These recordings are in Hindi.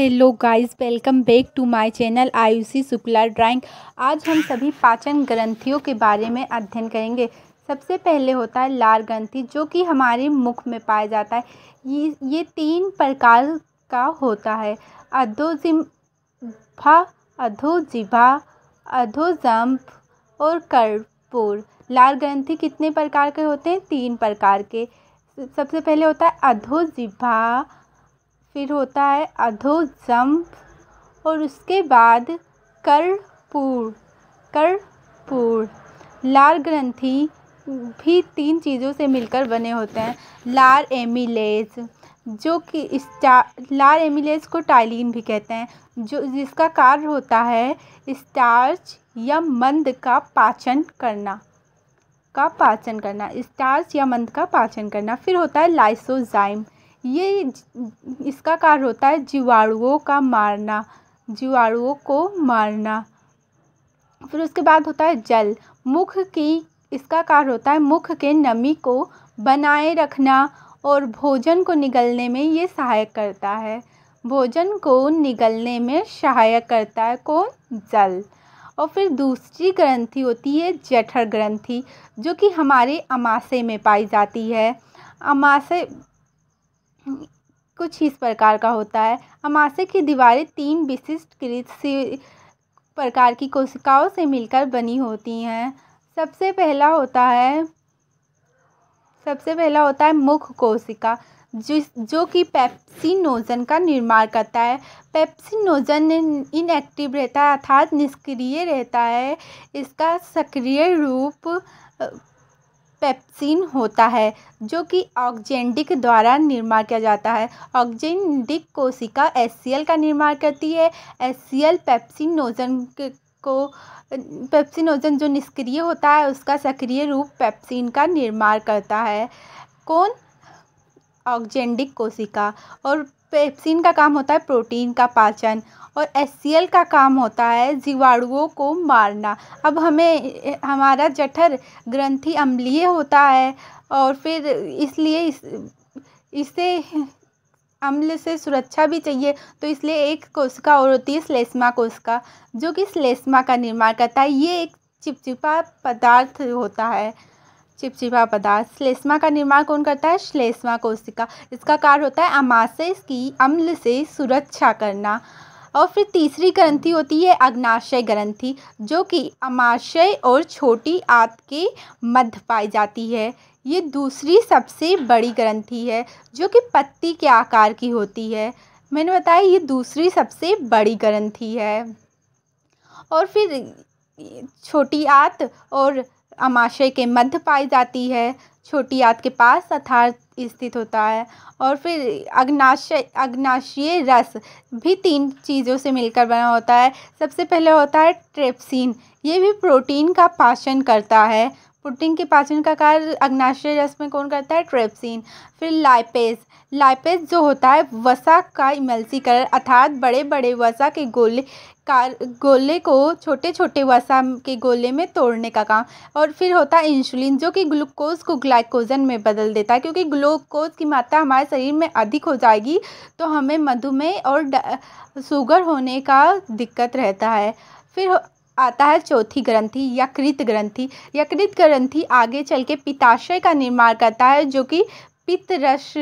hello guys welcome back to my channel Ayushi Shukla drawing आज हम सभी पाचन ग्रंथियों के बारे में अध्ययन करेंगे सबसे पहले होता है लार ग्रंथि जो कि हमारे मुख में पाया जाता है ये ये तीन प्रकार का होता है अधोजिम्फा अधोजिभा अधोजम्प और कर्पूर लार ग्रंथि कितने प्रकार के होते हैं तीन प्रकार के सबसे पहले होता है अधोजिभा फिर होता है अधोजम और उसके बाद कर्णपूर्ण कर्णपूर्ण लार ग्रंथि भी तीन चीज़ों से मिलकर बने होते हैं लार एमिलेज जो कि इस लार एमिलेज को टाइलिन भी कहते हैं जो जिसका कार्य होता है स्टार्च या मंद का पाचन करना का पाचन करना स्टार्च या मंद का पाचन करना फिर होता है लाइसोजाइम ये इसका कार्य होता है जीवाणुओं का मारना जीवाणुओं को मारना फिर उसके बाद होता है जल मुख की इसका कार्य होता है मुख के नमी को बनाए रखना और भोजन को निगलने में ये सहायक करता है भोजन को निगलने में सहायक करता है कौन जल और फिर दूसरी ग्रंथि होती है जठर ग्रंथि जो कि हमारे अमाशय में पाई जाती है अमाशय कुछ इस प्रकार का होता है अमाशय की दीवारें तीन विशिष्ट कृत प्रकार की कोशिकाओं से मिलकर बनी होती हैं सबसे पहला होता है सबसे पहला होता है मुख्य कोशिका जिस जो कि पेप्सिनोजन का निर्माण करता है पेप्सिनोजन इनएक्टिव रहता है अर्थात निष्क्रिय रहता है इसका सक्रिय रूप पेप्सिन होता है जो कि ऑक्जेंडिक द्वारा निर्माण किया जाता है ऑक्जेंडिक कोशिका एस का निर्माण करती है एस एच पेप्सिनोजन को पेप्सिनोजन जो निष्क्रिय होता है उसका सक्रिय रूप पेप्सिन का निर्माण करता है कौन ऑक्जेंडिक कोशिका और पेप्सिन का काम होता है प्रोटीन का पाचन और एस का काम होता है जीवाणुओं को मारना अब हमें हमारा जठर ग्रंथि अम्लीय होता है और फिर इसलिए इस इसे अम्ल से सुरक्षा भी चाहिए तो इसलिए एक कोशिका और होती है स्लेस्मा कोशिका जो कि स्लेस्मा का निर्माण करता है ये एक चिपचिपा पदार्थ होता है चिपचिपा पदार्थ श्लेष्मा का निर्माण कौन करता है श्लेष्मा कोशिका इसका कार्य होता है अमाशय की अम्ल से सुरक्षा करना और फिर तीसरी ग्रंथि होती है अग्नाशय ग्रंथि जो कि अमाशय और छोटी आंत के मध्य पाई जाती है ये दूसरी सबसे बड़ी ग्रंथि है जो कि पत्ती के आकार की होती है मैंने बताया ये दूसरी सबसे बड़ी ग्रंथि है और फिर छोटी आंत और अमाशय के मध्य पाई जाती है छोटी याद के पास अथार स्थित होता है और फिर अग्नाशय अग्नाशय रस भी तीन चीज़ों से मिलकर बना होता है सबसे पहले होता है ट्रेप्सिन ये भी प्रोटीन का पाचन करता है पुटिंग के पाचन का कार्य अग्नाशय रस में कौन करता है ट्रेप्सिन फिर लाइपेज लाइपेज जो होता है वसा का इमल्सीकरण अर्थात बड़े बड़े वसा के गोले कार गोले को छोटे छोटे वसा के गोले में तोड़ने का काम और फिर होता है इंसुलिन जो कि ग्लूकोज को ग्लाइकोजन में बदल देता है क्योंकि ग्लूकोज की मात्रा हमारे शरीर में अधिक हो जाएगी तो हमें मधुमेह और शुगर होने का दिक्कत रहता है फिर आता है चौथी ग्रंथि यकृत ग्रंथि यकृत ग्रंथि आगे चल के पिताशय का निर्माण करता है जो कि पित्तरस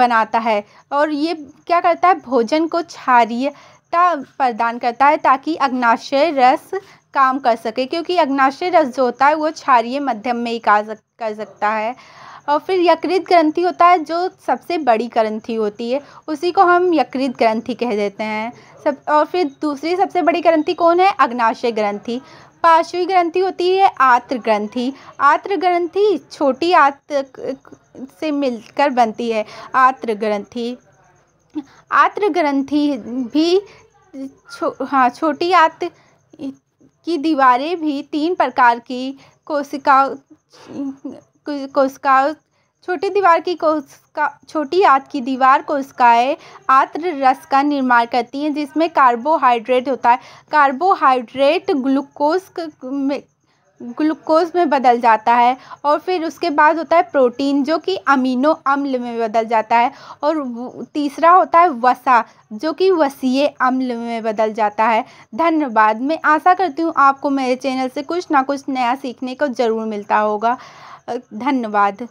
बनाता है और ये क्या करता है भोजन को क्षारियता प्रदान करता है ताकि अग्नाशय रस काम कर सके क्योंकि अग्नाशय रस जो होता है वो क्षारिय मध्यम में ही कर सकता है और फिर यकृत ग्रंथि होता है जो सबसे बड़ी ग्रंथि होती है उसी को हम यकृत ग्रंथि कह देते हैं सब और फिर दूसरी सबसे बड़ी ग्रंथि कौन है अग्नाशय ग्रंथि पार्श्वी ग्रंथि होती है आत्र ग्रंथि आत्र ग्रंथि छोटी आत्र से मिलकर बनती है आत्र ग्रंथि आत्र ग्रंथि भी छो हाँ छोटी आत की दीवारें भी तीन प्रकार की कोशिकाओं कोशिकाओं छोटी दीवार की कोशिका छोटी आंत की दीवार कोशिकाएं आत्र रस का निर्माण करती हैं जिसमें कार्बोहाइड्रेट होता है कार्बोहाइड्रेट ग्लूकोज में ग्लूकोज में बदल जाता है और फिर उसके बाद होता है प्रोटीन जो कि अमीनो अम्ल में बदल जाता है और तीसरा होता है वसा जो कि वसीय अम्ल में बदल जाता है धन्यवाद मैं आशा करती हूँ आपको मेरे चैनल से कुछ ना कुछ नया सीखने को ज़रूर मिलता होगा धन्यवाद